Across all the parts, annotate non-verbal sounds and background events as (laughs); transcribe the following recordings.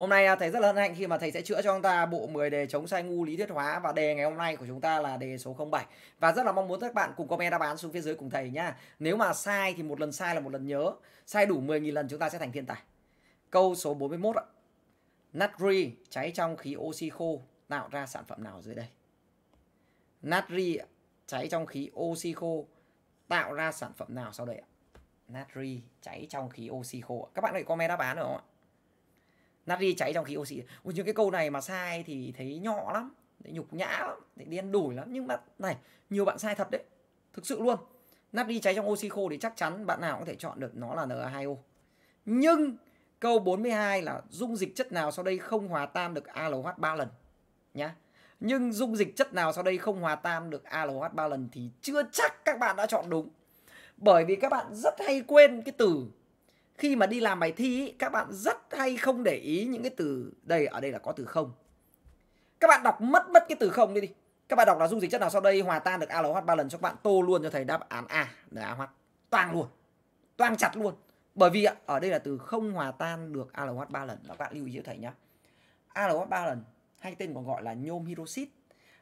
Hôm nay à, thầy rất là hân hạnh khi mà thầy sẽ chữa cho chúng ta bộ 10 đề chống sai ngu lý thuyết hóa và đề ngày hôm nay của chúng ta là đề số 07. Và rất là mong muốn các bạn cùng comment đáp án xuống phía dưới cùng thầy nhá. Nếu mà sai thì một lần sai là một lần nhớ, sai đủ 10.000 lần chúng ta sẽ thành thiên tài. Câu số 41 ạ. Natri cháy trong khí oxy khô tạo ra sản phẩm nào dưới đây? Natri cháy trong khí oxy khô tạo ra sản phẩm nào sau đây ạ? Natri cháy trong khí oxy khô. Các bạn hãy comment đáp án được không ạ? natri cháy trong khí oxy Ôi, những cái câu này mà sai thì thấy nhỏ lắm thấy nhục nhã lắm thấy đen đủi lắm nhưng mà này nhiều bạn sai thật đấy thực sự luôn natri cháy trong oxy khô thì chắc chắn bạn nào cũng có thể chọn được nó là Na2O nhưng câu 42 là dung dịch chất nào sau đây không hòa tan được aloh 3 lần nhá nhưng dung dịch chất nào sau đây không hòa tan được aloh 3 lần thì chưa chắc các bạn đã chọn đúng bởi vì các bạn rất hay quên cái từ khi mà đi làm bài thi các bạn rất hay không để ý những cái từ đây ở đây là có từ không các bạn đọc mất mất cái từ không đi đi các bạn đọc là dung dịch chất nào sau đây hòa tan được Al(OH) ba lần cho các bạn tô luôn cho thầy đáp án A NaOH toàn luôn toàn chặt luôn bởi vì ở đây là từ không hòa tan được Al(OH) ba lần và các bạn lưu ý cho thầy nhé Al(OH) ba lần hay tên còn gọi là nhôm hydroxit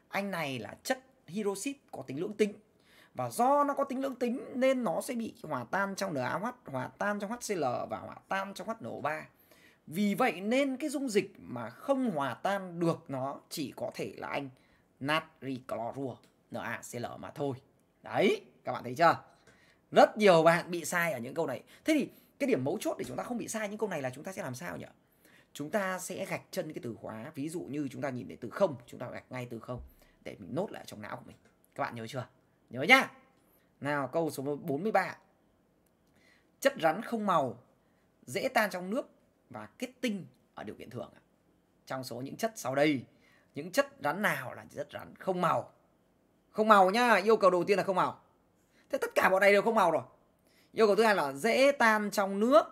anh này là chất hydroxit có tính lưỡng tính và do nó có tính lưỡng tính nên nó sẽ bị hòa tan trong NaOH, hòa tan trong HCl và hòa tan trong HNO3. Vì vậy nên cái dung dịch mà không hòa tan được nó chỉ có thể là anh natri clorua NaCl mà thôi. Đấy, các bạn thấy chưa? Rất nhiều bạn bị sai ở những câu này. Thế thì cái điểm mấu chốt để chúng ta không bị sai những câu này là chúng ta sẽ làm sao nhỉ? Chúng ta sẽ gạch chân cái từ khóa, ví dụ như chúng ta nhìn thấy từ không, chúng ta gạch ngay từ không để mình nốt lại trong não của mình. Các bạn nhớ chưa? Nhớ nhá. Nào câu số 43. Chất rắn không màu, dễ tan trong nước và kết tinh ở điều kiện thường. Trong số những chất sau đây, những chất rắn nào là chất rắn không màu? Không màu nhá, yêu cầu đầu tiên là không màu. Thế tất cả bọn này đều không màu rồi. Yêu cầu thứ hai là dễ tan trong nước.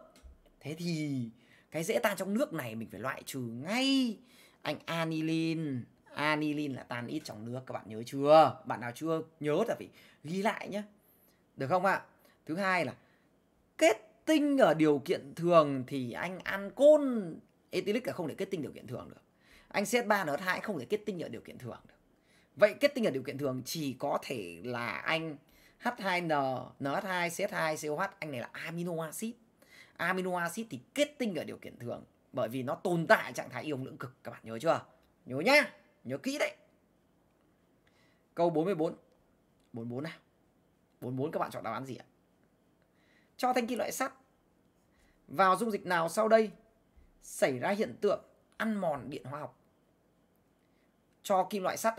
Thế thì cái dễ tan trong nước này mình phải loại trừ ngay anh anilin anilin là tan ít trong nước các bạn nhớ chưa bạn nào chưa nhớ là phải ghi lại nhé được không ạ thứ hai là kết tinh ở điều kiện thường thì anh ăn côn etilic là không thể kết tinh điều kiện thường được anh CH3NH2 không thể kết tinh ở điều kiện thường được vậy kết tinh ở điều kiện thường chỉ có thể là anh H2N NH2 CH2 COH anh này là amino acid amino acid thì kết tinh ở điều kiện thường bởi vì nó tồn tại trạng thái ion lưỡng cực các bạn nhớ chưa nhớ nhá Nhớ kỹ đấy. Câu 44. 44 nào. 44 các bạn chọn đáp án gì ạ? Cho thanh kim loại sắt vào dung dịch nào sau đây xảy ra hiện tượng ăn mòn điện hóa học? Cho kim loại sắt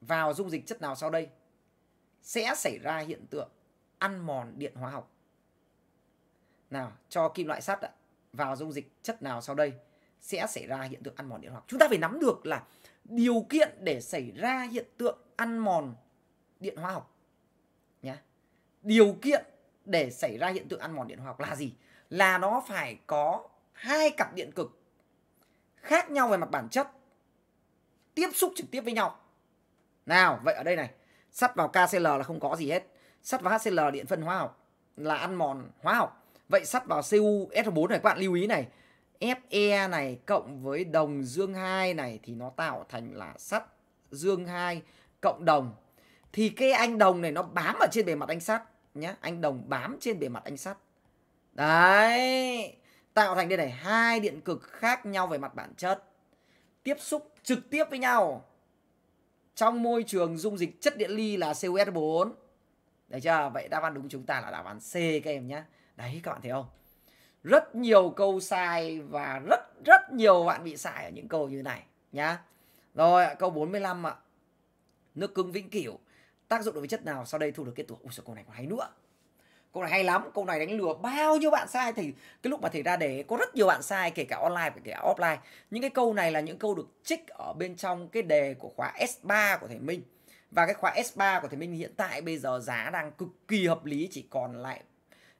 vào dung dịch chất nào sau đây sẽ xảy ra hiện tượng ăn mòn điện hóa học? Nào, cho kim loại sắt vào dung dịch chất nào sau đây sẽ xảy ra hiện tượng ăn mòn điện hóa học? Chúng ta phải nắm được là điều kiện để xảy ra hiện tượng ăn mòn điện hóa học nhá điều kiện để xảy ra hiện tượng ăn mòn điện hóa học là gì là nó phải có hai cặp điện cực khác nhau về mặt bản chất tiếp xúc trực tiếp với nhau nào vậy ở đây này sắt vào KCl là không có gì hết sắt vào HCl điện phân hóa học là ăn mòn hóa học vậy sắt vào CuSO4 này các bạn lưu ý này Fe này cộng với đồng dương 2 này thì nó tạo thành là sắt dương 2 cộng đồng. Thì cái anh đồng này nó bám ở trên bề mặt anh sắt nhá, anh đồng bám trên bề mặt anh sắt. Đấy, tạo thành đây này hai điện cực khác nhau về mặt bản chất. Tiếp xúc trực tiếp với nhau. Trong môi trường dung dịch chất điện ly là COS4. Đấy chưa? Vậy đáp án đúng chúng ta là đáp án C các em nhé. Đấy các bạn thấy không? rất nhiều câu sai và rất rất nhiều bạn bị sai ở những câu như này nhá. Rồi câu 45 ạ. Nước cứng vĩnh cửu tác dụng đối với chất nào sau đây thu được kết quả. Ui giời, câu này còn hay nữa. Câu này hay lắm, câu này đánh lừa bao nhiêu bạn sai thì cái lúc mà thầy ra đề có rất nhiều bạn sai kể cả online và kể cả offline. Những cái câu này là những câu được trích ở bên trong cái đề của khóa S3 của thầy Minh. Và cái khóa S3 của thầy Minh hiện tại bây giờ giá đang cực kỳ hợp lý chỉ còn lại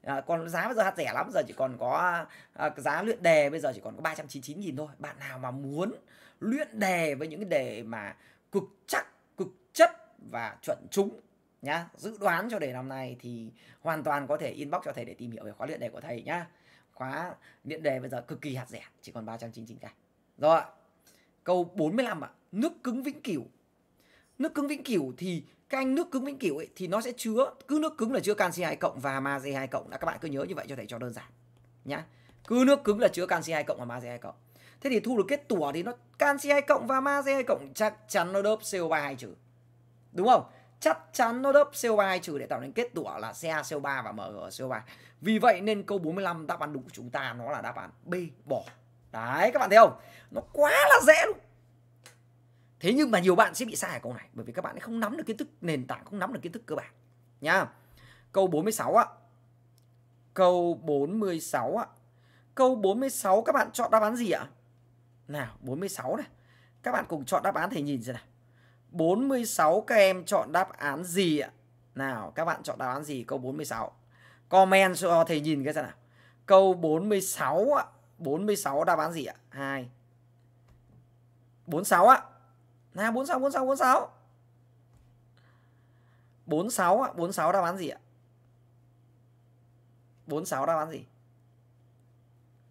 à, còn giá bây giờ hạt rẻ lắm giờ chỉ còn có à, giá luyện đề bây giờ chỉ còn có 399 000 thôi bạn nào mà muốn luyện đề với những cái đề mà cực chắc cực chất và chuẩn trúng nhá dự đoán cho đề năm nay thì hoàn toàn có thể inbox cho thầy để tìm hiểu về khóa luyện đề của thầy nhá khóa luyện đề bây giờ cực kỳ hạt rẻ chỉ còn 399 k rồi câu 45 ạ à. nước cứng vĩnh cửu nước cứng vĩnh cửu thì các anh nước cứng vĩnh cửu ấy thì nó sẽ chứa cứ nước cứng là chứa canxi 2 cộng và magie 2 cộng là các bạn cứ nhớ như vậy cho thầy cho đơn giản nhá. Cứ nước cứng là chứa canxi 2 cộng và magie 2 cộng. Thế thì thu được kết tủa thì nó canxi 2 cộng và magie 2 cộng chắc chắn nó đớp CO3 2 trừ. Đúng không? Chắc chắn nó đớp CO3 2 trừ để tạo nên kết tủa là CaCO3 và MgCO3. Vì vậy nên câu 45 đáp án đúng của chúng ta nó là đáp án B bỏ. Đấy các bạn thấy không? Nó quá là dễ luôn thế nhưng mà nhiều bạn sẽ bị sai ở câu này bởi vì các bạn không nắm được kiến thức nền tảng không nắm được kiến thức cơ bản nhá câu 46 ạ câu 46 ạ câu 46 các bạn chọn đáp án gì ạ nào 46 này các bạn cùng chọn đáp án thầy nhìn xem nào 46 các em chọn đáp án gì ạ nào các bạn chọn đáp án gì câu 46 comment cho thầy nhìn cái xem nào câu 46 ạ 46 đáp án gì ạ 2 46 ạ nào 46 46 46. 46 ạ, 46 đáp án gì ạ? 46 đáp án gì?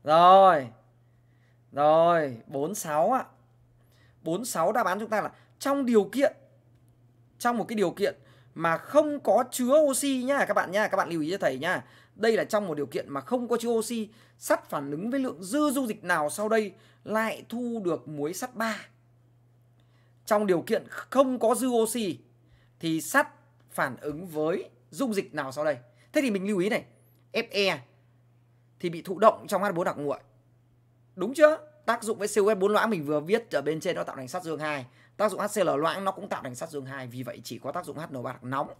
Rồi. Rồi, 46 ạ. 46 đáp án chúng ta là trong điều kiện trong một cái điều kiện mà không có chứa oxy nhá các bạn nhá, các bạn lưu ý cho thầy nhá. Đây là trong một điều kiện mà không có chứa oxy, sắt phản ứng với lượng dư dung dịch nào sau đây lại thu được muối sắt 3 trong điều kiện không có dư oxy thì sắt phản ứng với dung dịch nào sau đây? Thế thì mình lưu ý này, Fe thì bị thụ động trong H4 đặc nguội. Đúng chưa? Tác dụng với COH4 loãng mình vừa viết ở bên trên nó tạo thành sắt dương 2. Tác dụng HCl loãng nó cũng tạo thành sắt dương 2, vì vậy chỉ có tác dụng HNO3 đặc nóng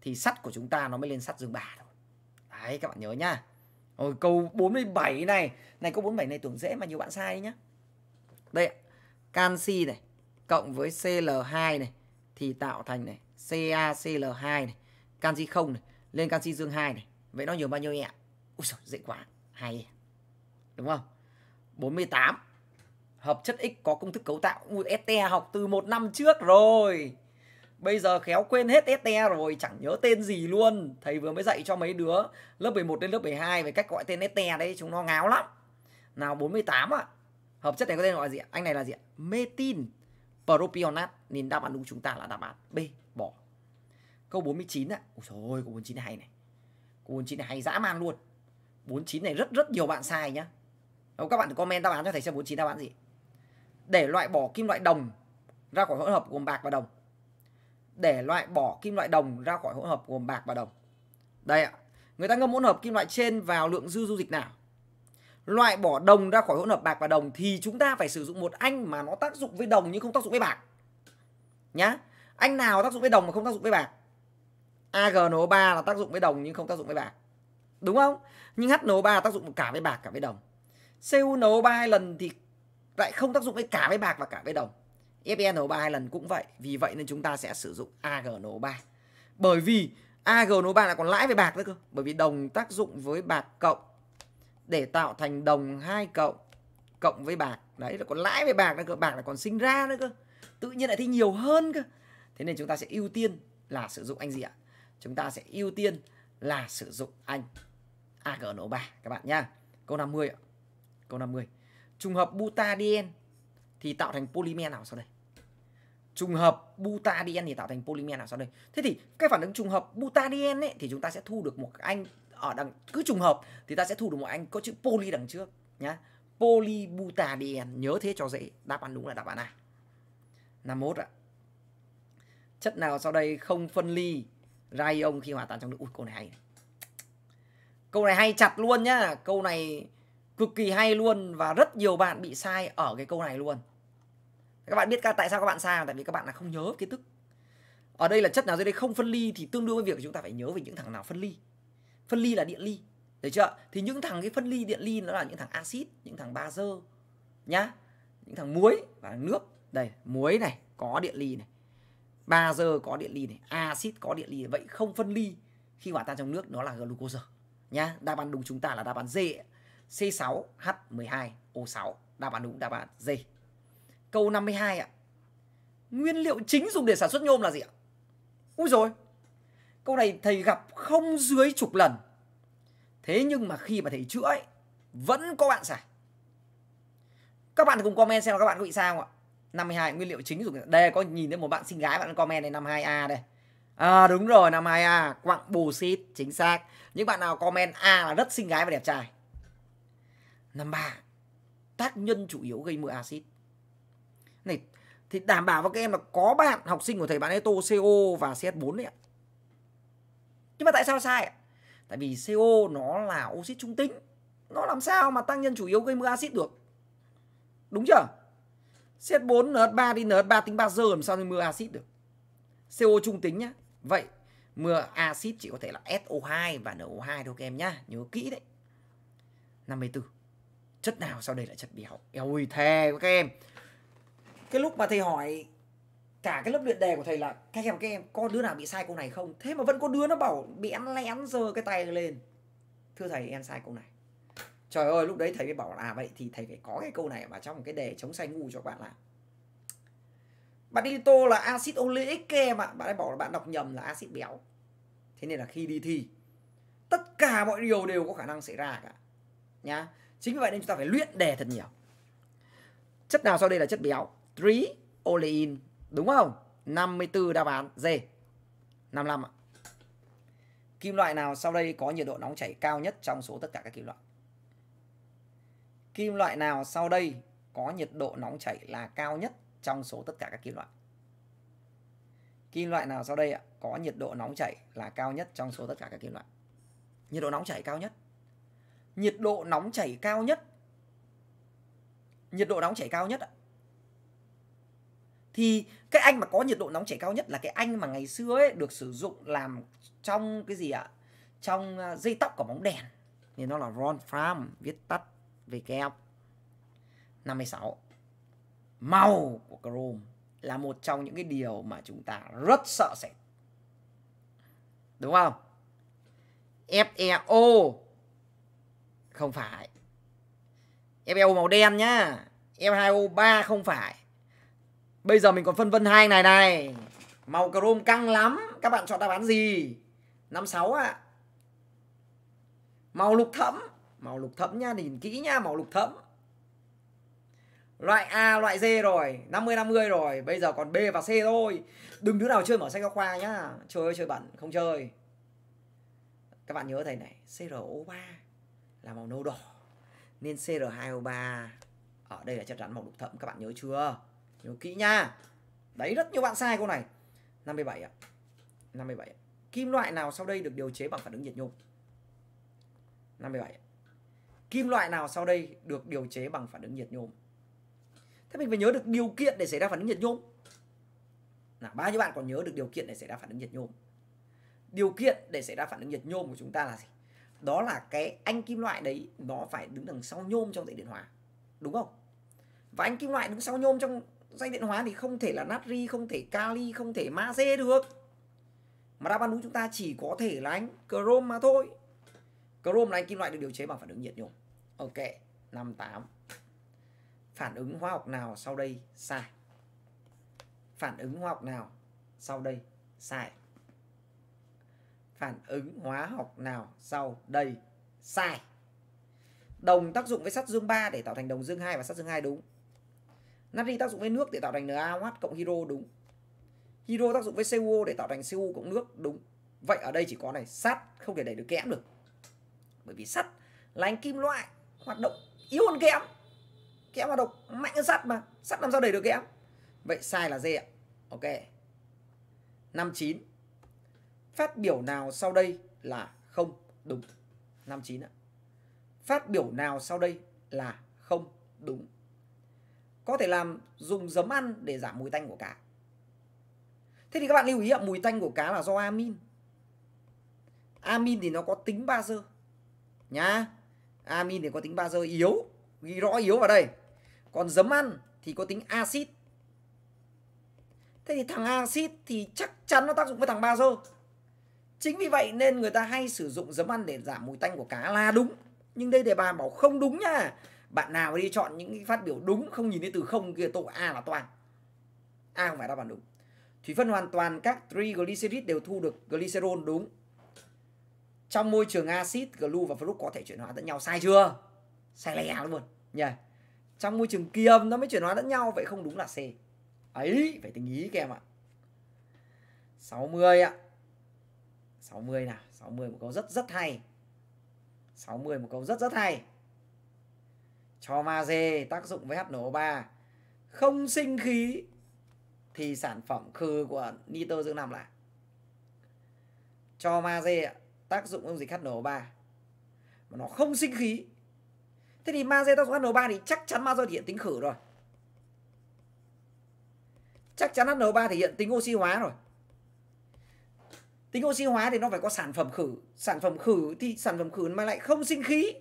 thì sắt của chúng ta nó mới lên sắt dương 3 thôi. Đấy các bạn nhớ nhá. Rồi câu 47 này, này câu 47 này tưởng dễ mà nhiều bạn sai nhá. Đây Canxi này cộng với Cl2 này thì tạo thành này CaCl2 này, canxi không này lên canxi dương 2 này. Vậy nó nhiều bao nhiêu em ạ? Úi giời, dễ quá. Hay. Đúng không? 48. Hợp chất X có công thức cấu tạo. Ui, ST học từ một năm trước rồi. Bây giờ khéo quên hết ST rồi, chẳng nhớ tên gì luôn. Thầy vừa mới dạy cho mấy đứa lớp 11 đến lớp 12 về cách gọi tên ST đấy, chúng nó ngáo lắm. Nào 48 ạ. À. Hợp chất này có tên gọi gì ạ? Anh này là gì ạ? Metin propionate nên đáp án đúng chúng ta là đáp án B bỏ câu 49 ạ ôi trời ơi câu 49 này hay này câu 49 này hay dã man luôn 49 này rất rất nhiều bạn sai nhá Đâu, các bạn comment đáp án cho thầy xem 49 đáp án gì để loại bỏ kim loại đồng ra khỏi hỗn hợp gồm bạc và đồng để loại bỏ kim loại đồng ra khỏi hỗn hợp gồm bạc và đồng đây ạ người ta ngâm hỗn hợp kim loại trên vào lượng dư dung dịch nào loại bỏ đồng ra khỏi hỗn hợp bạc và đồng thì chúng ta phải sử dụng một anh mà nó tác dụng với đồng nhưng không tác dụng với bạc nhá anh nào tác dụng với đồng mà không tác dụng với bạc AgNO3 là tác dụng với đồng nhưng không tác dụng với bạc đúng không nhưng HNO3 là tác dụng cả với bạc cả với đồng CuNO3 hai lần thì lại không tác dụng với cả với bạc và cả với đồng FeNO3 hai lần cũng vậy vì vậy nên chúng ta sẽ sử dụng AgNO3 bởi vì AgNO3 là còn lãi với bạc nữa cơ bởi vì đồng tác dụng với bạc cộng để tạo thành đồng hai cộng cộng với bạc đấy là còn lãi với bạc nữa cơ bạc là còn sinh ra nữa cơ tự nhiên lại thấy nhiều hơn cơ thế nên chúng ta sẽ ưu tiên là sử dụng anh gì ạ chúng ta sẽ ưu tiên là sử dụng anh agno 3 các bạn nha. câu 50 ạ câu 50 trùng hợp butadien thì tạo thành polymer nào sau đây trùng hợp butadien thì tạo thành polymer nào sau đây thế thì cái phản ứng trùng hợp butadien ấy thì chúng ta sẽ thu được một anh ở ờ, đằng cứ trùng hợp thì ta sẽ thu được một anh có chữ poly đằng trước nhá polybutadien nhớ thế cho dễ đáp án đúng là đáp án A 51 ạ chất nào sau đây không phân ly raion khi hòa tan trong nước ui câu này hay câu này hay chặt luôn nhá câu này cực kỳ hay luôn và rất nhiều bạn bị sai ở cái câu này luôn các bạn biết tại sao các bạn sai tại vì các bạn là không nhớ kiến thức ở đây là chất nào dưới đây không phân ly thì tương đương với việc chúng ta phải nhớ về những thằng nào phân ly phân ly là điện ly được chưa thì những thằng cái phân ly điện ly nó là những thằng axit những thằng ba dơ nhá những thằng muối và nước đây muối này có điện ly này ba dơ có điện ly này axit có điện ly này. vậy không phân ly khi hòa tan trong nước nó là glucose nhá đáp án đúng chúng ta là đáp án D C6H12O6 đáp án đúng đáp án D câu 52 ạ nguyên liệu chính dùng để sản xuất nhôm là gì ạ ui rồi Câu này thầy gặp không dưới chục lần. Thế nhưng mà khi mà thầy chữa ấy, vẫn có bạn xài. Các bạn cùng comment xem là các bạn có bị sao không ạ? 52 nguyên liệu chính dùng đây có nhìn thấy một bạn xinh gái bạn comment này 52A đây. À đúng rồi 52A, quặng bù xít chính xác. Những bạn nào comment A là rất xinh gái và đẹp trai. 53. Tác nhân chủ yếu gây mưa axit. Này thì đảm bảo với các em là có bạn học sinh của thầy bạn ấy tô CO và CS4 đấy ạ nhưng mà tại sao sai ạ tại vì CO nó là oxit trung tính nó làm sao mà tăng nhân chủ yếu gây mưa axit được đúng chưa CH4 NH3 đi NH3 tính 3 giờ làm sao thì mưa axit được CO trung tính nhá vậy mưa axit chỉ có thể là SO2 và NO2 thôi các em nhá nhớ kỹ đấy 54 chất nào sau đây là chất béo eo ơi thề các em cái lúc mà thầy hỏi cả cái lớp luyện đề của thầy là các em các em có đứa nào bị sai câu này không thế mà vẫn có đứa nó bảo bị ăn lén giơ cái tay lên thưa thầy em sai câu này trời ơi lúc đấy thầy mới bảo là à, vậy thì thầy phải có cái câu này mà trong cái đề chống sai ngu cho các bạn làm bạn đi tô là axit oleic kia em bạn ấy bảo là bạn đọc nhầm là axit béo thế nên là khi đi thi tất cả mọi điều đều có khả năng xảy ra cả nhá chính vì vậy nên chúng ta phải luyện đề thật nhiều chất nào sau đây là chất béo trí olein Đúng không? 54 đáp án D. 55 ạ. Kim loại nào sau đây có nhiệt độ nóng chảy cao nhất trong số tất cả các kim loại? Kim loại nào sau đây có nhiệt độ nóng chảy là cao nhất trong số tất cả các kim loại? Kim loại nào sau đây ạ có nhiệt độ nóng chảy là cao nhất trong số tất cả các kim loại? Nhiệt độ nóng chảy cao nhất. Nhiệt độ nóng chảy cao nhất. Nhiệt độ nóng chảy cao nhất ạ thì cái anh mà có nhiệt độ nóng chảy cao nhất là cái anh mà ngày xưa ấy được sử dụng làm trong cái gì ạ trong à, dây tóc của bóng đèn thì nó là Ron Fram viết tắt về kép 56 màu của chrome là một trong những cái điều mà chúng ta rất sợ sệt đúng không FeO không phải FeO màu đen nhá F2O3 không phải Bây giờ mình còn phân vân hai này này. Màu chrome căng lắm. Các bạn chọn đáp án gì? 56 ạ. À. Màu lục thẫm. Màu lục thẫm nha, nhìn kỹ nha, màu lục thẫm. Loại A, loại D rồi, 50 50 rồi, bây giờ còn B và C thôi. Đừng đứa nào chơi mở sách giáo khoa nhá. Chơi chơi bẩn, không chơi. Các bạn nhớ thầy này, CrO3 là màu nâu đỏ. Nên CR2O3 ở đây là chắc chắn màu lục thẫm các bạn nhớ chưa? nhớ kỹ nha đấy rất nhiều bạn sai câu này 57 ạ 57 ạ. kim loại nào sau đây được điều chế bằng phản ứng nhiệt nhôm 57 ạ. kim loại nào sau đây được điều chế bằng phản ứng nhiệt nhôm thế mình phải nhớ được điều kiện để xảy ra phản ứng nhiệt nhôm là bao nhiêu bạn còn nhớ được điều kiện để xảy ra phản ứng nhiệt nhôm điều kiện để xảy ra phản ứng nhiệt nhôm của chúng ta là gì đó là cái anh kim loại đấy nó phải đứng đằng sau nhôm trong dãy điện hóa đúng không và anh kim loại đứng sau nhôm trong danh điện hóa thì không thể là natri không thể kali không thể magie được mà đáp án đúng chúng ta chỉ có thể là ánh chrome mà thôi chrome là anh kim loại được điều chế bằng phản ứng nhiệt nhôm ok 58 phản ứng hóa học nào sau đây sai phản ứng hóa học nào sau đây sai phản ứng hóa học nào sau đây sai đồng tác dụng với sắt dương 3 để tạo thành đồng dương 2 và sắt dương 2 đúng natri tác dụng với nước để tạo thành NaOH cộng hydro đúng hydro tác dụng với CuO để tạo thành CuO cộng nước đúng vậy ở đây chỉ có này sắt không thể đẩy được kẽm được bởi vì sắt là anh kim loại hoạt động yếu hơn kẽm kẽm hoạt động mạnh hơn sắt mà sắt làm sao đẩy được kẽm vậy sai là d ạ ok 59 phát biểu nào sau đây là không đúng 59 ạ phát biểu nào sau đây là không đúng có thể làm dùng giấm ăn để giảm mùi tanh của cá. Thế thì các bạn lưu ý ạ, mùi tanh của cá là do amin. Amin thì nó có tính bazơ. Nhá. Amin thì có tính bazơ yếu, ghi rõ yếu vào đây. Còn giấm ăn thì có tính axit. Thế thì thằng axit thì chắc chắn nó tác dụng với thằng bazơ. Chính vì vậy nên người ta hay sử dụng giấm ăn để giảm mùi tanh của cá là đúng. Nhưng đây đề bài bảo không đúng nha bạn nào đi chọn những phát biểu đúng không nhìn thấy từ không kia tội a là toàn a không phải đáp án đúng thủy phân hoàn toàn các triglycerid đều thu được glycerol đúng trong môi trường axit glu và fructose có thể chuyển hóa lẫn nhau sai chưa sai lè luôn nhỉ trong môi trường kiềm nó mới chuyển hóa lẫn nhau vậy không đúng là c ấy phải tính ý các em ạ 60 ạ 60 nào 60 một câu rất rất hay 60 một câu rất rất hay cho magie tác dụng với HNO3 không sinh khí thì sản phẩm khừ của nitơ dương nằm lại cho magie tác dụng với dịch HNO3 mà nó không sinh khí thế thì magie tác dụng HNO3 thì chắc chắn magie hiện tính khử rồi chắc chắn HNO3 thể hiện tính oxy hóa rồi tính oxy hóa thì nó phải có sản phẩm khử sản phẩm khử thì sản phẩm khử mà lại không sinh khí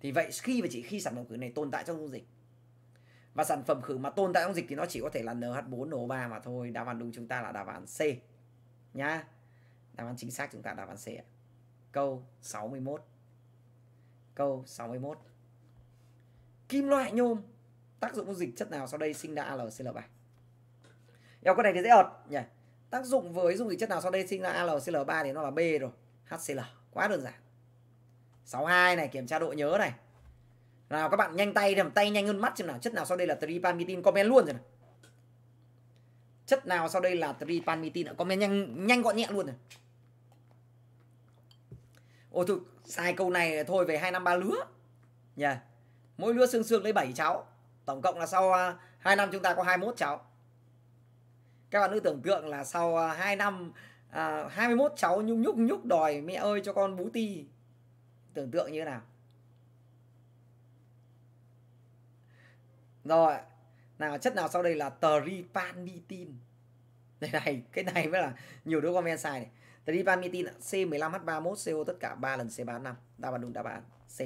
thì vậy khi và chỉ khi sản phẩm khử này tồn tại trong dung dịch và sản phẩm khử mà tồn tại trong dịch thì nó chỉ có thể là NH4NO3 mà thôi đáp án đúng chúng ta là đáp án C nhá đáp án chính xác chúng ta đáp án C câu 61 câu 61 kim loại nhôm tác dụng dung dịch chất nào sau đây sinh ra AlCl3 Yêu câu này thì dễ ợt nhỉ tác dụng với dung dịch chất nào sau đây sinh ra AlCl3 thì nó là B rồi HCl quá đơn giản 62 này kiểm tra độ nhớ này nào các bạn nhanh tay làm tay nhanh hơn mắt xem nào chất nào sau đây là tripanmitin comment luôn rồi này chất nào sau đây là tripanmitin ở comment nhanh nhanh gọn nhẹ luôn rồi ôi thực sai câu này thôi về hai năm ba lứa nha yeah. mỗi lứa xương xương lấy 7 cháu tổng cộng là sau 2 à, năm chúng ta có 21 cháu các bạn cứ tưởng tượng là sau 2 à, năm à, 21 cháu nhung nhúc nhúc đòi mẹ ơi cho con bú ti tưởng tượng như thế nào rồi nào chất nào sau đây là tripanitin đây này cái này mới là nhiều đứa comment sai này tripanitin C15H31CO tất cả 3 lần C35 đáp án đúng đáp án C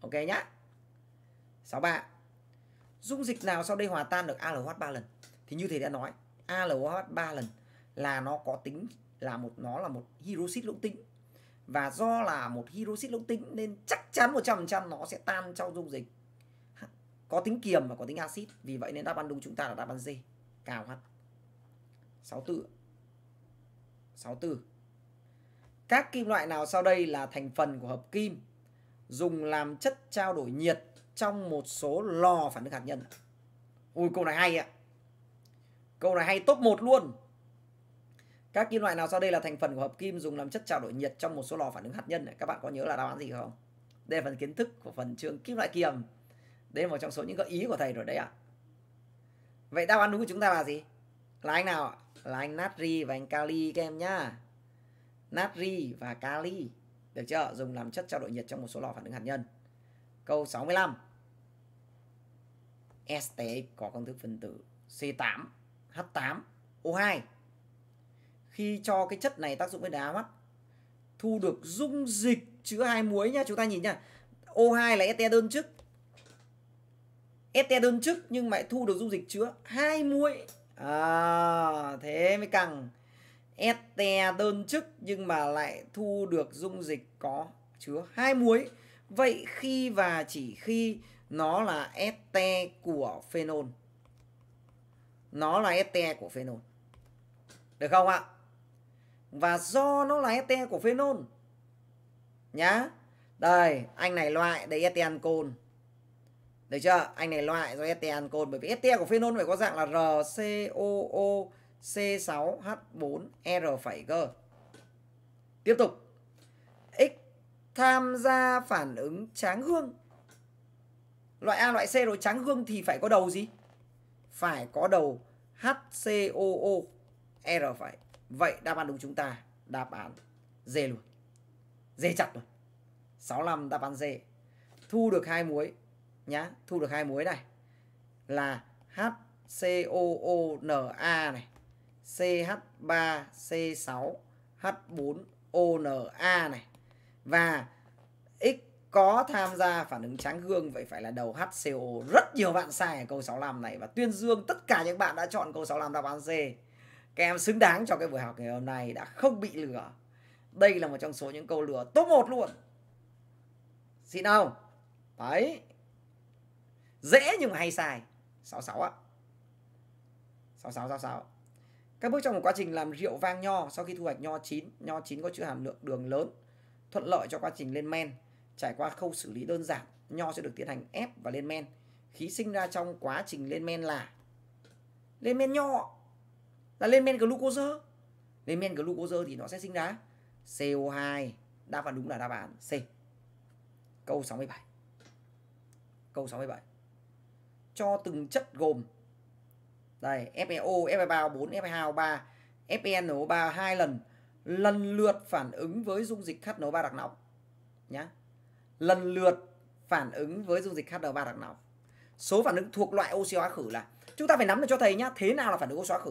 ok nhá 63 dung dịch nào sau đây hòa tan được ALH 3 lần thì như thầy đã nói ALH 3 lần là nó có tính là một nó là một hydroxit lũng tính và do là một hydroxit lũng tính nên chắc chắn 100% nó sẽ tan trong dung dịch có tính kiềm và có tính axit vì vậy nên đáp án đúng chúng ta là đáp án D cao hắt 64 64 các kim loại nào sau đây là thành phần của hợp kim dùng làm chất trao đổi nhiệt trong một số lò phản ứng hạt nhân ui câu này hay ạ câu này hay top 1 luôn các kim loại nào sau đây là thành phần của hợp kim dùng làm chất trao đổi nhiệt trong một số lò phản ứng hạt nhân? này? Các bạn có nhớ là đáp án gì không? Đây là phần kiến thức của phần trường kim loại kiềm. Đây là một trong số những gợi ý của thầy rồi đấy ạ. Vậy đáp án đúng của chúng ta là gì? Là anh nào ạ? Là anh natri và anh kali các em nhá. Natri và kali. Được chưa? Dùng làm chất trao đổi nhiệt trong một số lò phản ứng hạt nhân. Câu 65. Este có công thức phân tử C8H8O2 khi cho cái chất này tác dụng với đá mắt thu được dung dịch chứa hai muối nhá chúng ta nhìn nhá O2 là este đơn chức este đơn chức nhưng mà thu được dung dịch chứa hai muối à, thế mới căng este đơn chức nhưng mà lại thu được dung dịch có chứa hai muối vậy khi và chỉ khi nó là este của phenol nó là este của phenol được không ạ và do nó là hete của phenol nhá đây anh này loại đây ete ancol được chưa anh này loại do ete ancol bởi vì ete của phenol phải có dạng là rcoo C6H4R'. Tiếp tục. X tham gia phản ứng tráng gương. Loại A, loại C rồi tráng gương thì phải có đầu gì? Phải có đầu HCOO R'. Vậy đáp án đúng chúng ta đáp án D luôn. D chặt luôn. 65 đáp án D. Thu được hai muối nhá, thu được hai muối này là HCOONA này, CH3C6H4ONA này và X có tham gia phản ứng tráng gương vậy phải là đầu HCO. Rất nhiều bạn sai ở câu 65 này và tuyên dương tất cả những bạn đã chọn câu 65 đáp án C các em xứng đáng cho cái buổi học ngày hôm nay đã không bị lừa đây là một trong số những câu lừa top 1 luôn xin không đấy dễ nhưng mà hay sai 66 ạ 66 66 các bước trong một quá trình làm rượu vang nho sau khi thu hoạch nho chín nho chín có chứa hàm lượng đường lớn thuận lợi cho quá trình lên men trải qua khâu xử lý đơn giản nho sẽ được tiến hành ép và lên men khí sinh ra trong quá trình lên men là lên men nho là lên men glucose lên men glucose thì nó sẽ sinh ra CO2 đáp án đúng là đáp án C câu 67 câu 67 cho từng chất gồm đây FeO, Fe3O4, Fe2O3, FeNO3 hai lần lần lượt phản ứng với dung dịch HNO3 đặc nóng nhá. Lần lượt phản ứng với dung dịch HNO3 đặc nóng. Số phản ứng thuộc loại oxy hóa khử là chúng ta phải nắm được cho thầy nhá, thế nào là phản ứng oxy hóa khử?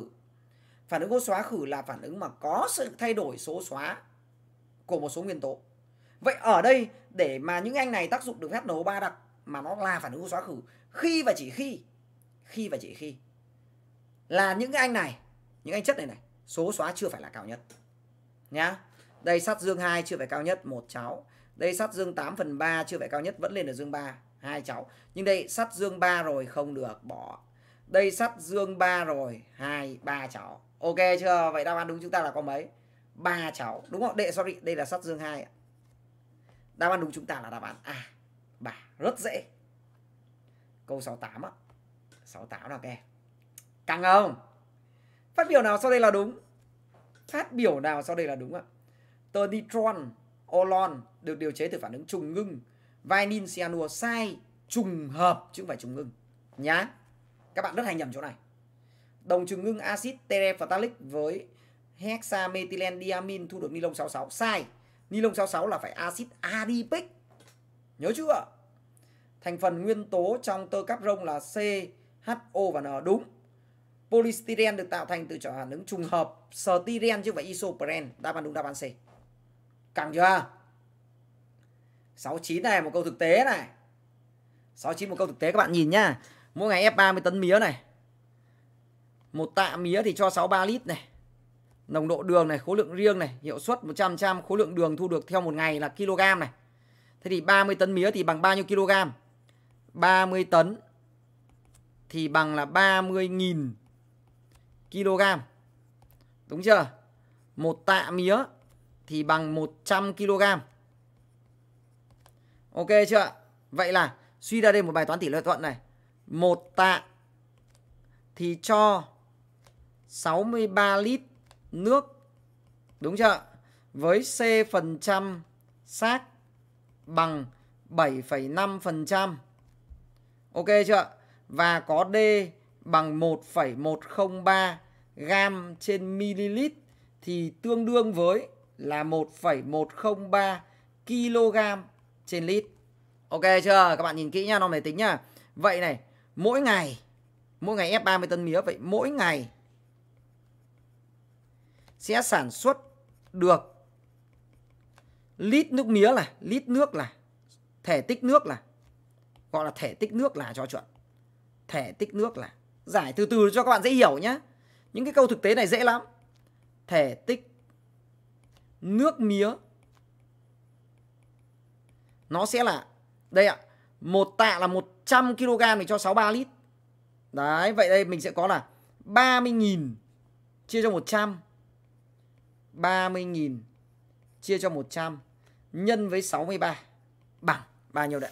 phản ứng ô xóa khử là phản ứng mà có sự thay đổi số xóa của một số nguyên tố vậy ở đây để mà những anh này tác dụng được hno ba đặc mà nó là phản ứng ô xóa khử khi và chỉ khi khi và chỉ khi là những anh này những anh chất này này số xóa chưa phải là cao nhất nhá đây sắt dương 2 chưa phải cao nhất một cháu đây sắt dương 8 phần 3 chưa phải cao nhất vẫn lên được dương 3 hai cháu nhưng đây sắt dương 3 rồi không được bỏ đây sắt dương 3 rồi hai ba cháu ok chưa vậy đáp án đúng chúng ta là có mấy ba cháu đúng không đệ sorry đây là sắt dương hai đáp án đúng chúng ta là đáp án a à, ba rất dễ câu 68 á 68 nào kìa căng không phát biểu nào sau đây là đúng phát biểu nào sau đây là đúng ạ tờ olon được điều chế từ phản ứng trùng ngưng vainin cyanua sai trùng hợp chứ không phải trùng ngưng nhá các bạn rất hay nhầm chỗ này Đồng trừng ngưng axit terephthalic với hexamethyldiamine thu được nilon 66. Sai. nilon 66 là phải axit adipic. Nhớ chưa? Thành phần nguyên tố trong tơ cáp rông là CHO và N đúng. Polystyrene được tạo thành từ trở phản ứng trùng hợp styren chứ phải isoprene. Đáp án đúng đáp án C. Cẳng chưa? 69 này một câu thực tế này. 69 một câu thực tế các bạn nhìn nhá. Mỗi ngày F30 tấn mía này, một tạ mía thì cho 63 lít này. Nồng độ đường này, khối lượng riêng này, hiệu suất 100 trăm khối lượng đường thu được theo một ngày là kg này. Thế thì 30 tấn mía thì bằng bao nhiêu kg? 30 tấn thì bằng là 30.000 kg. Đúng chưa? Một tạ mía thì bằng 100 kg. Ok chưa? Vậy là suy ra đây một bài toán tỷ lệ thuận này. Một tạ thì cho 63 lít nước. Đúng chưa? Với C phần trăm xác bằng 7,5%. Ok chưa? Và có D bằng 1,103 gam trên ml thì tương đương với là 1,103 kg trên lít. Ok chưa? Các bạn nhìn kỹ nha, nó này tính nha. Vậy này, mỗi ngày mỗi ngày ép 30 tấn mía vậy mỗi ngày sẽ sản xuất được lít nước mía là lít nước là thể tích nước là gọi là thể tích nước là cho chuẩn thể tích nước là giải từ từ cho các bạn dễ hiểu nhé những cái câu thực tế này dễ lắm thể tích nước mía nó sẽ là đây ạ một tạ là 100 kg thì cho 63 lít đấy vậy đây mình sẽ có là 30.000 chia cho 100 30.000 chia cho 100 nhân với 63 bằng bao nhiêu đấy?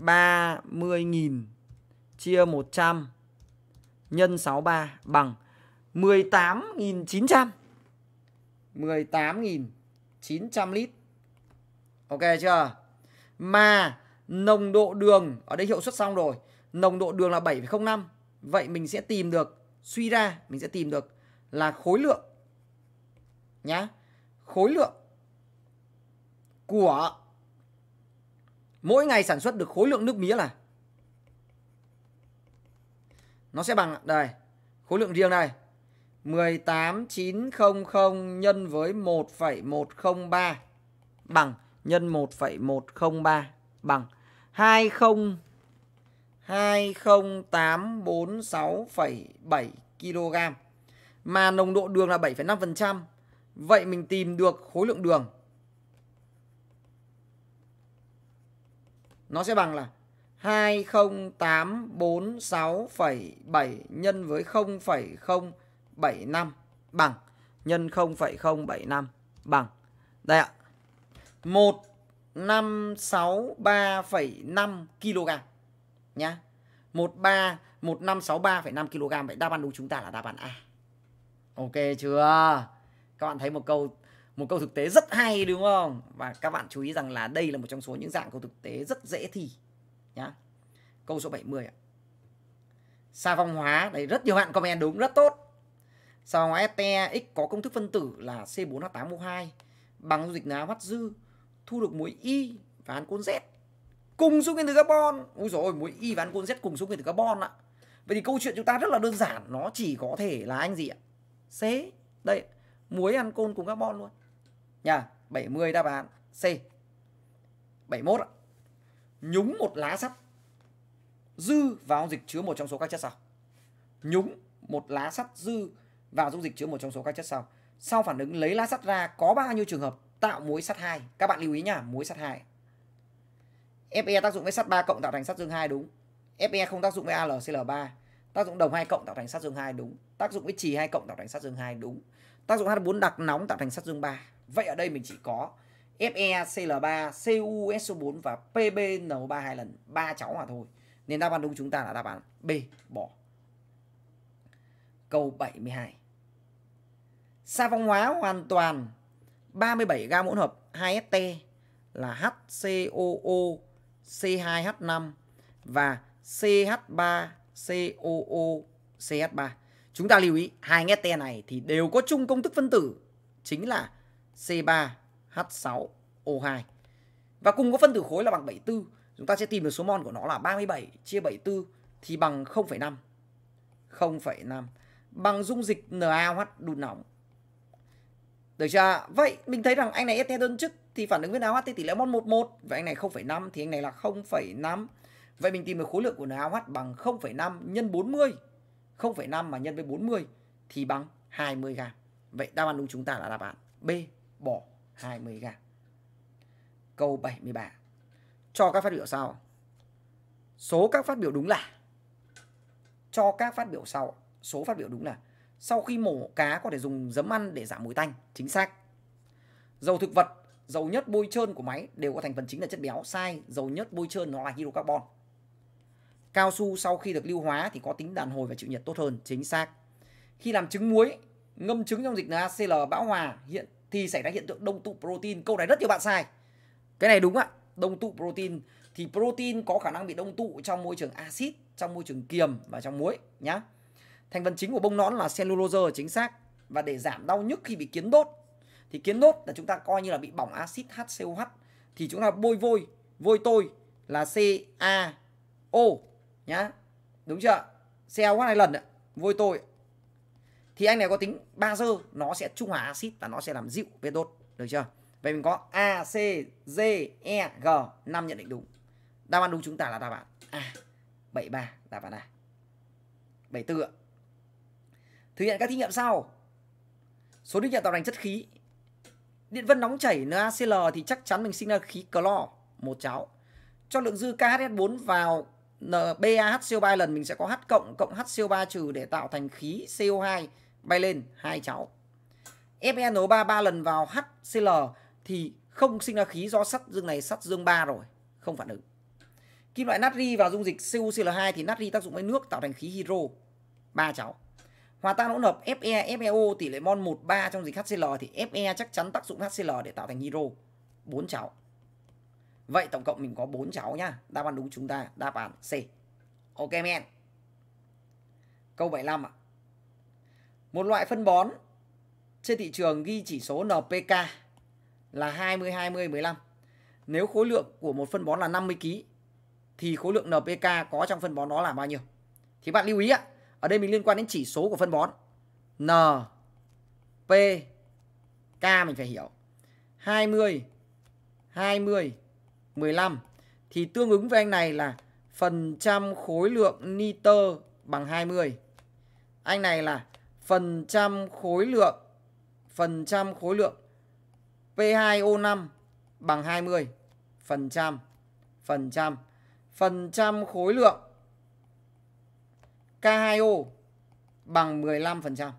30.000 chia 100 nhân 63 bằng 18.900. 18.900 lít. Ok chưa? Mà nồng độ đường ở đây hiệu suất xong rồi, nồng độ đường là 7,05. Vậy mình sẽ tìm được suy ra mình sẽ tìm được là khối lượng nhá khối lượng của mỗi ngày sản xuất được khối lượng nước mía là nó sẽ bằng đây khối lượng riêng đây 18900 nhân với 1,103 bằng nhân 1,103 bằng 20 20846,7 kg mà nồng độ đường là 7,5% Vậy mình tìm được khối lượng đường. Nó sẽ bằng là 20846,7 nhân với 0,075 bằng nhân 0,075 bằng. Đây ạ. 1563,5 kg nhá. 13 1563,5 kg vậy đáp án đúng chúng ta là đáp án A. Ok chưa? các bạn thấy một câu một câu thực tế rất hay đúng không và các bạn chú ý rằng là đây là một trong số những dạng câu thực tế rất dễ thi nhá câu số 70 ạ sa phong hóa đấy rất nhiều bạn comment đúng rất tốt sa phong hóa STX e có công thức phân tử là C4H8O2 bằng dung dịch nào hắt dư thu được muối Y và ancol Z cùng số nguyên tử carbon ui rồi muối Y và ancol Z cùng số nguyên tử carbon ạ vậy thì câu chuyện chúng ta rất là đơn giản nó chỉ có thể là anh gì ạ C đây muối ăn côn cùng carbon luôn nha 70 đáp án C 71 nhúng một lá sắt dư vào dung dịch chứa một trong số các chất sau nhúng một lá sắt dư vào dung dịch chứa một trong số các chất sau sau phản ứng lấy lá sắt ra có bao nhiêu trường hợp tạo muối sắt 2 các bạn lưu ý nhá muối sắt 2 Fe tác dụng với sắt 3 cộng tạo thành sắt dương 2 đúng Fe không tác dụng với AlCl3 tác dụng đồng 2 cộng tạo thành sắt dương 2 đúng tác dụng với chì 2 cộng tạo thành sắt dương 2 đúng Tác dụng H4 đặc nóng tạo thành sắt dung 3. Vậy ở đây mình chỉ có FeCl3, CuSO4 và PbNO3 hai lần, ba cháu mà thôi. Nên đáp án đúng chúng ta là đáp án B, bỏ. Câu 72. Sa phong hóa hoàn toàn 37 gam hỗn hợp 2ST là HCOO C2H5 và CH3COO CH3. Chúng ta lưu ý hai nét te này thì đều có chung công thức phân tử chính là C3H6O2. Và cùng có phân tử khối là bằng 74, chúng ta sẽ tìm được số mol của nó là 37 chia 74 thì bằng 0,5. 0,5 bằng dung dịch NaOH đun nóng. Được chưa? Vậy mình thấy rằng anh này ete đơn chức thì phản ứng với NaOH thì tỷ lệ mol 11 và anh này 0,5 thì anh này là 0,5. Vậy mình tìm được khối lượng của NaOH bằng 0,5 nhân 40. 0,5 mà nhân với 40 thì bằng 20 gram. Vậy đáp án đúng chúng ta là đáp án B, bỏ 20 gram. Câu 73. Cho các phát biểu sau. Số các phát biểu đúng là cho các phát biểu sau, số phát biểu đúng là sau khi mổ cá có thể dùng giấm ăn để giảm mùi tanh, chính xác. Dầu thực vật, dầu nhất bôi trơn của máy đều có thành phần chính là chất béo, sai, dầu nhất bôi trơn nó là hydrocarbon. Cao su sau khi được lưu hóa thì có tính đàn hồi và chịu nhiệt tốt hơn, chính xác. Khi làm trứng muối, ngâm trứng trong dịch NaCl bão hòa hiện thì xảy ra hiện tượng đông tụ protein. Câu này rất nhiều bạn sai. Cái này đúng ạ. Đông tụ protein thì protein có khả năng bị đông tụ trong môi trường axit, trong môi trường kiềm và trong muối nhá. Thành phần chính của bông nón là cellulose chính xác và để giảm đau nhức khi bị kiến đốt thì kiến đốt là chúng ta coi như là bị bỏng axit HCOH thì chúng ta bôi vôi, vôi tôi là CaO nhá đúng chưa xeo quá hai lần vui tôi thì anh này có tính ba dơ nó sẽ trung hòa axit và nó sẽ làm dịu vết đốt được chưa vậy mình có a c d e g năm nhận định đúng đáp án đúng chúng ta là đáp án a bảy ba đáp án a bảy tư thực hiện các thí nghiệm sau số nước nhận tạo thành chất khí điện vân nóng chảy NaCl thì chắc chắn mình sinh ra khí clo một cháo cho lượng dư KHS4 vào siêu 3 lần mình sẽ có H cộng cộng H siêu 3 trừ để tạo thành khí CO2 bay lên hai cháu. FeNO3 3 lần vào HCl thì không sinh ra khí do sắt dương này sắt dương 3 rồi, không phản ứng. Kim loại natri vào dung dịch CuCl2 thì natri tác dụng với nước tạo thành khí hydro ba cháu. Hòa tan hỗn hợp Fe, FeO tỷ lệ mol 13 trong dịch HCl thì Fe chắc chắn tác dụng HCl để tạo thành hydro bốn cháu. Vậy tổng cộng mình có 4 cháu nhá. Đáp án đúng chúng ta đáp án C. Ok men. Câu 75 ạ. Một loại phân bón trên thị trường ghi chỉ số NPK là 20 20 15. Nếu khối lượng của một phân bón là 50 kg thì khối lượng NPK có trong phân bón đó là bao nhiêu? Thì bạn lưu ý ạ, ở đây mình liên quan đến chỉ số của phân bón. N P K mình phải hiểu. 20 20 15 thì tương ứng với anh này là phần trăm khối lượng nitơ bằng 20. Anh này là phần trăm khối lượng phần trăm khối lượng P2O5 bằng 20 phần trăm phần trăm phần trăm khối lượng K2O bằng 15%.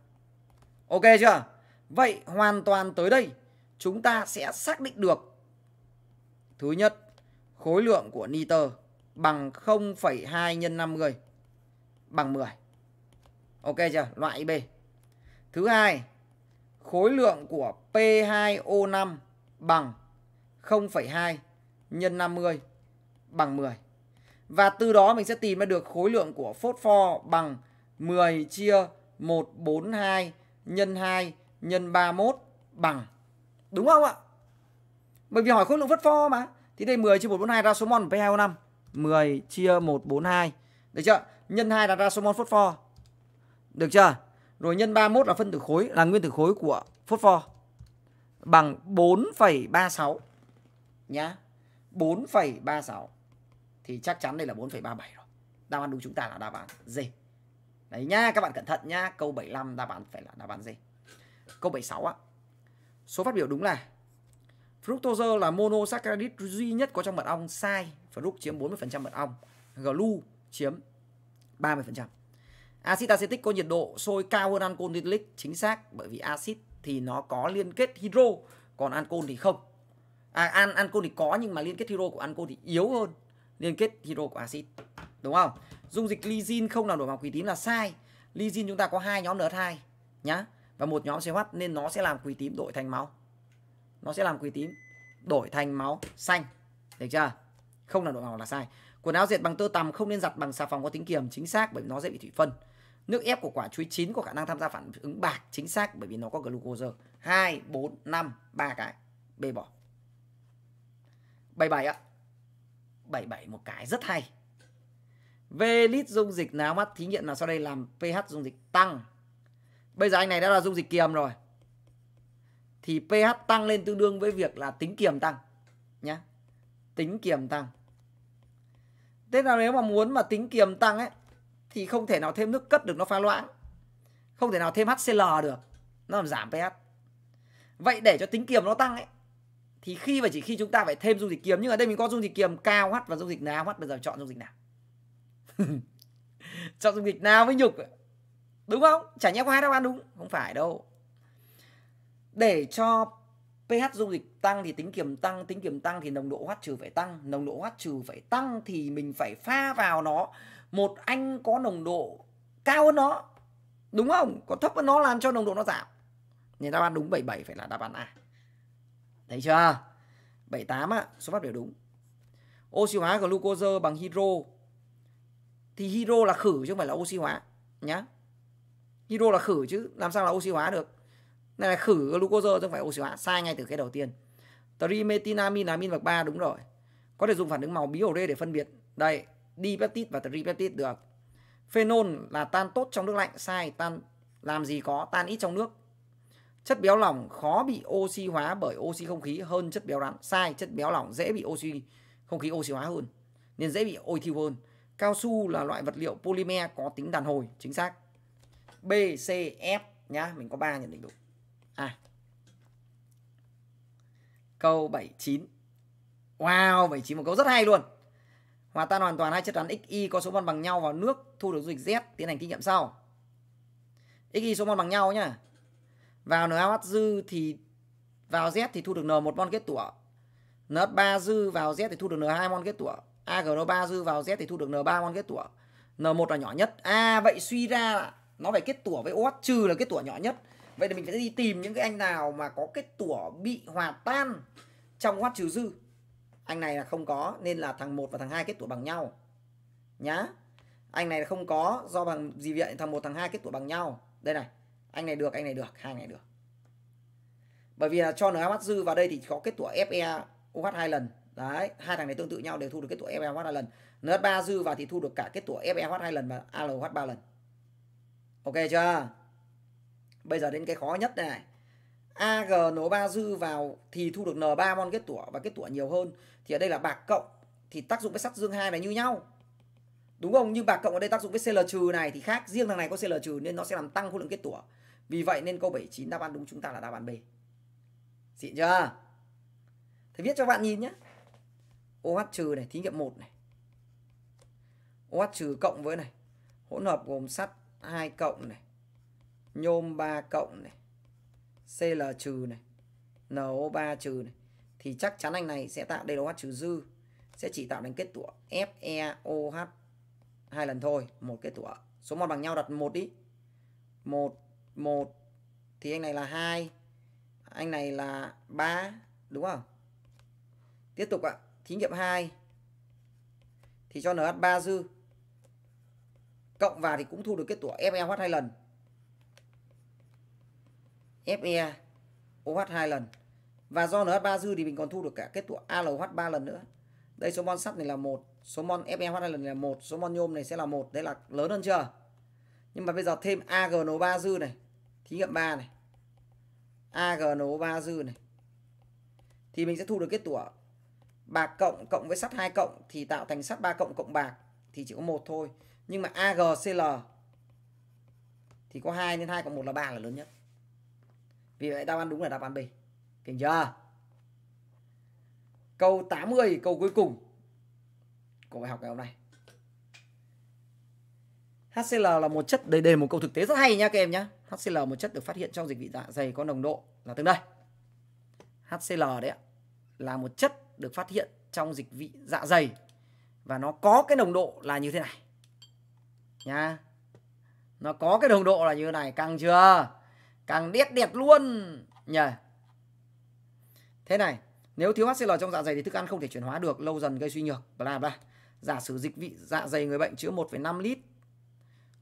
Ok chưa? Vậy hoàn toàn tới đây chúng ta sẽ xác định được thứ nhất khối lượng của nitơ bằng 0,2 nhân 50 bằng 10. Ok chưa? Loại B. Thứ hai, khối lượng của P2O5 bằng 0,2 nhân 50 bằng 10. Và từ đó mình sẽ tìm ra được khối lượng của phosphor bằng 10 chia 142 nhân 2 nhân 31 bằng. Đúng không ạ? Bởi vì hỏi khối lượng phosphor mà. Thì đây 10 chia 142 ra số mol P2O5 10 chia 142. Được chưa? Nhân 2 là ra số mol phosphor. Được chưa? Rồi nhân 31 là phân tử khối là nguyên tử khối của phosphor bằng 4,36 nhá. 4,36 thì chắc chắn đây là 4,37 rồi. Đáp án đúng chúng ta là đáp án D. Đấy nhá, các bạn cẩn thận nhá. Câu 75 đáp án phải là đáp án D. Câu 76 á. Số phát biểu đúng là Fructose là monosaccharide duy nhất có trong mật ong sai, fruct chiếm 40% mật ong, glu chiếm 30%. Axit acetic có nhiệt độ sôi cao hơn ancol nitric chính xác bởi vì axit thì nó có liên kết hydro, còn ancol thì không. À, an ancol thì có nhưng mà liên kết hydro của ancol thì yếu hơn liên kết hydro của axit. Đúng không? Dung dịch lysin không làm đổi màu quỷ tím là sai. Lysin chúng ta có hai nhóm NH2 nhá và một nhóm CH nên nó sẽ làm quỷ tím đổi thành máu nó sẽ làm quỳ tím đổi thành máu xanh được chưa không là đổi màu là sai quần áo dệt bằng tơ tằm không nên giặt bằng xà phòng có tính kiềm chính xác bởi vì nó dễ bị thủy phân nước ép của quả chuối chín có khả năng tham gia phản ứng bạc chính xác bởi vì nó có glucose hai bốn năm ba cái bê bỏ bảy bảy ạ bảy bảy một cái rất hay về Velit dung dịch nào mắt thí nghiệm là sau đây làm pH dung dịch tăng Bây giờ anh này đã là dung dịch kiềm rồi thì pH tăng lên tương đương với việc là tính kiềm tăng nhá, tính kiềm tăng thế là nếu mà muốn mà tính kiềm tăng ấy thì không thể nào thêm nước cất được nó pha loãng không thể nào thêm HCl được nó làm giảm pH vậy để cho tính kiềm nó tăng ấy thì khi và chỉ khi chúng ta phải thêm dung dịch kiềm nhưng ở đây mình có dung dịch kiềm cao H và dung dịch NaOH bây giờ chọn dung dịch nào (laughs) chọn dung dịch nào mới nhục đúng không chả nhẽ có hai đáp án đúng không phải đâu để cho pH dung dịch tăng thì tính kiềm tăng, tính kiềm tăng thì nồng độ hoát trừ phải tăng, nồng độ hoát trừ phải tăng thì mình phải pha vào nó một anh có nồng độ cao hơn nó. Đúng không? Còn thấp hơn nó làm cho nồng độ nó giảm. Nên đáp án đúng 77 phải là đáp án A. Thấy chưa? 78 á, số phát biểu đúng. Oxy hóa glucose bằng hydro thì hydro là khử chứ không phải là oxy hóa nhá. Hydro là khử chứ làm sao là oxy hóa được? Này là khử glucose chứ không phải oxy hóa, sai ngay từ cái đầu tiên. Trimethylamine là amin bậc 3 đúng rồi. Có thể dùng phản ứng màu bí để phân biệt. Đây, dipeptide và tripeptide được. Phenol là tan tốt trong nước lạnh, sai, tan làm gì có tan ít trong nước. Chất béo lỏng khó bị oxy hóa bởi oxy không khí hơn chất béo rắn, sai, chất béo lỏng dễ bị oxy không khí oxy hóa hơn nên dễ bị ôi thiêu hơn. Cao su là loại vật liệu polymer có tính đàn hồi, chính xác. B, C, F nhá, mình có 3 nhận định đúng à câu 79 wow 79 một câu rất hay luôn hòa tan hoàn toàn hai chất rắn xy có số mol bằng nhau vào nước thu được dung dịch z tiến hành kinh nghiệm sau xy số mol bằng nhau nhá vào NaOH dư thì vào Z thì thu được N1 mol kết tủa. N 3 dư vào Z thì thu được N2 mol kết tủa. AgN3 dư vào Z thì thu được N3 mol kết tủa. N1 là nhỏ nhất. À vậy suy ra nó phải kết tủa với OH trừ là kết tủa nhỏ nhất vậy thì mình sẽ đi tìm những cái anh nào mà có cái tủa bị hòa tan trong hoát trừ dư anh này là không có nên là thằng 1 và thằng 2 kết tủa bằng nhau nhá anh này là không có do bằng gì vậy thằng 1 thằng 2 kết tủa bằng nhau đây này anh này được anh này được hai này được bởi vì là cho NH dư vào đây thì có kết tủa FE OH hai lần đấy hai thằng này tương tự nhau đều thu được kết tủa FE OH hai lần NH3 dư vào thì thu được cả kết tủa FE OH hai lần và al ALOH ba lần ok chưa Bây giờ đến cái khó nhất này. AG N3 dư vào thì thu được N3 mon kết tủa và kết tủa nhiều hơn. Thì ở đây là bạc cộng thì tác dụng với sắt dương 2 này như nhau. Đúng không? Nhưng bạc cộng ở đây tác dụng với CL trừ này thì khác, riêng thằng này có CL trừ nên nó sẽ làm tăng khối lượng kết tủa. Vì vậy nên câu 79 đáp án đúng chúng ta là đáp án B. Xịn chưa? Thầy viết cho bạn nhìn nhé. OH trừ này, thí nghiệm 1 này. OH trừ cộng với này. Hỗn hợp gồm sắt 2 cộng này nhôm 3 cộng này, Cl trừ này, NO3 trừ này thì chắc chắn anh này sẽ tạo DOH trừ dư sẽ chỉ tạo thành kết tủa FeOH hai lần thôi, một kết tủa. Số mol bằng nhau đặt một đi. một một thì anh này là hai anh này là ba đúng không? Tiếp tục ạ, thí nghiệm 2 thì cho NH3 dư cộng vào thì cũng thu được kết tủa FeOH hai lần. FE OH 2 lần. Và do NH3 dư thì mình còn thu được cả kết tụ ALH 3 lần nữa. Đây số mol sắt này là 1, số mol FeOH 2 lần này là 1, số mol nhôm này sẽ là 1, đấy là lớn hơn chưa? Nhưng mà bây giờ thêm AgNO3 dư này, thí nghiệm 3 này. AgNO3 dư này. Thì mình sẽ thu được kết tụ bạc cộng cộng với sắt 2 cộng thì tạo thành sắt 3 cộng cộng bạc thì chỉ có một thôi. Nhưng mà AgCl thì có 2 nên 2 cộng 1 là 3 là lớn nhất. Vì vậy đáp án đúng là đáp án B. Kinh chưa? Câu 80, câu cuối cùng của bài học ngày hôm nay. HCl là một chất đây đây một câu thực tế rất hay nhá các em nhá. HCl một chất được phát hiện trong dịch vị dạ dày có nồng độ là tương đây. HCl đấy ạ là một chất được phát hiện trong dịch vị dạ dày và nó có cái nồng độ là như thế này. Nha. Nó có cái nồng độ là như thế này căng chưa? Càng đét đẹp luôn nhỉ. Thế này, nếu thiếu HCl trong dạ dày thì thức ăn không thể chuyển hóa được, lâu dần gây suy nhược, bla bla. Giả sử dịch vị dạ dày người bệnh chứa 1,5 lít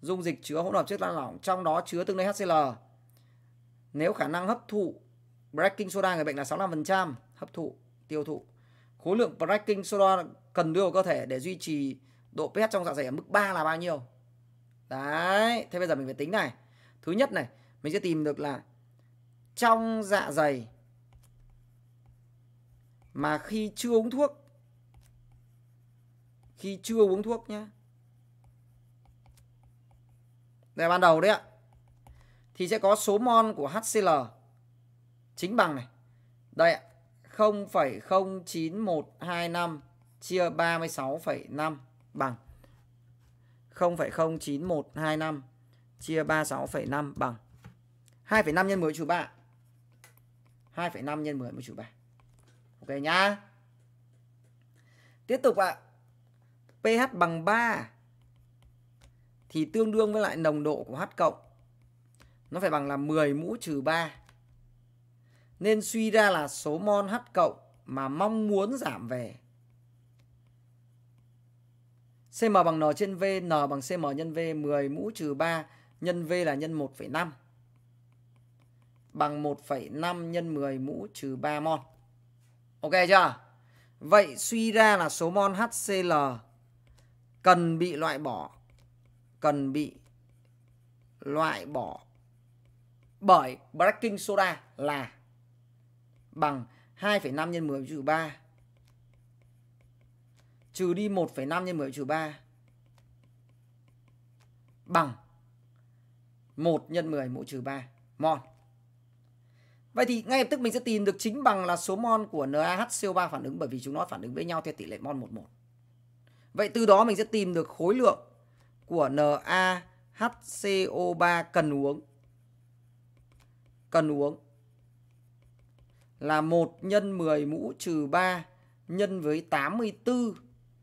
dung dịch chứa hỗn hợp chất lỏng lỏng trong đó chứa tương đương HCl. Nếu khả năng hấp thụ Breaking soda người bệnh là 65% hấp thụ, tiêu thụ. Khối lượng breaking soda cần đưa vào cơ thể để duy trì độ pH trong dạ dày ở mức 3 là bao nhiêu? Đấy, thế bây giờ mình phải tính này. Thứ nhất này, mình sẽ tìm được là trong dạ dày mà khi chưa uống thuốc khi chưa uống thuốc nhé đây ban đầu đấy ạ thì sẽ có số mol của HCl chính bằng này đây ạ 0,09125 chia 36,5 bằng 0,09125 chia 36,5 bằng 2,5 nhân 10 trừ 3. 2,5 nhân 10 mới trừ 3. Ok nhá. Tiếp tục ạ. À. pH bằng 3 thì tương đương với lại nồng độ của H cộng. Nó phải bằng là 10 mũ trừ 3. Nên suy ra là số mol H cộng mà mong muốn giảm về CM bằng N trên V, N bằng CM nhân V, 10 mũ trừ 3, nhân V là nhân 1,5 bằng 1,5 nhân 10 mũ trừ 3 mol. Ok chưa? Vậy suy ra là số mol HCl cần bị loại bỏ cần bị loại bỏ bởi baking soda là bằng 2,5 nhân 10 trừ 3 trừ đi 1,5 nhân 10 trừ 3 bằng 1 nhân 10 mũ trừ 3 mol. Vậy thì ngay lập tức mình sẽ tìm được chính bằng là số mol của NaHCO3 phản ứng bởi vì chúng nó phản ứng với nhau theo tỷ lệ mol 11. Vậy từ đó mình sẽ tìm được khối lượng của NaHCO3 cần uống. Cần uống là 1 nhân 10 mũ trừ 3 nhân với 84.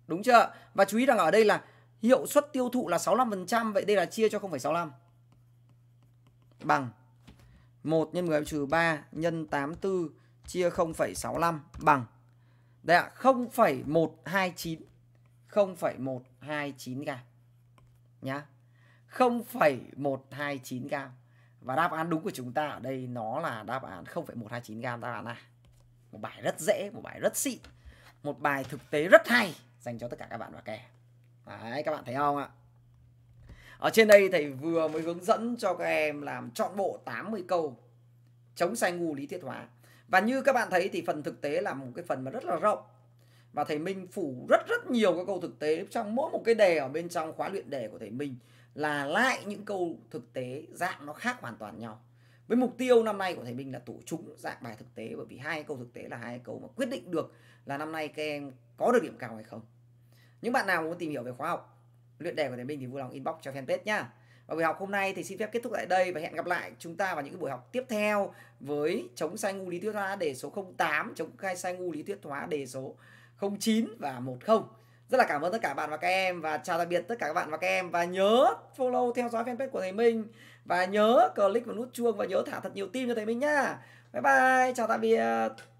Đúng chưa? Và chú ý rằng ở đây là hiệu suất tiêu thụ là 65%. Vậy đây là chia cho 0,65. Bằng 1 nhân 10 trừ 3 nhân 84 chia 0,65 bằng đây ạ, 0,129 0,129 gam nhá. 0,129 gam. Và đáp án đúng của chúng ta ở đây nó là đáp án 0,129 gam đáp án này. Một bài rất dễ, một bài rất xịn. Một bài thực tế rất hay dành cho tất cả các bạn và kè. Đấy, các bạn thấy không ạ? ở trên đây thầy vừa mới hướng dẫn cho các em làm trọn bộ 80 câu chống sai ngu lý thuyết hóa và như các bạn thấy thì phần thực tế là một cái phần mà rất là rộng và thầy Minh phủ rất rất nhiều các câu thực tế trong mỗi một cái đề ở bên trong khóa luyện đề của thầy Minh là lại những câu thực tế dạng nó khác hoàn toàn nhau với mục tiêu năm nay của thầy Minh là tổ chúng dạng bài thực tế bởi vì hai câu thực tế là hai câu mà quyết định được là năm nay các em có được điểm cao hay không những bạn nào muốn tìm hiểu về khóa học luyện đề của thầy Minh thì vui lòng inbox cho fanpage nhá. Và buổi học hôm nay thì xin phép kết thúc tại đây và hẹn gặp lại chúng ta vào những buổi học tiếp theo với chống sai ngu lý thuyết hóa đề số 08, chống khai sai ngu lý thuyết hóa đề số 09 và 10. Rất là cảm ơn tất cả bạn và các em và chào tạm biệt tất cả các bạn và các em và nhớ follow theo dõi fanpage của thầy Minh và nhớ click vào nút chuông và nhớ thả thật nhiều tim cho thầy Minh nhá. Bye bye, chào tạm biệt.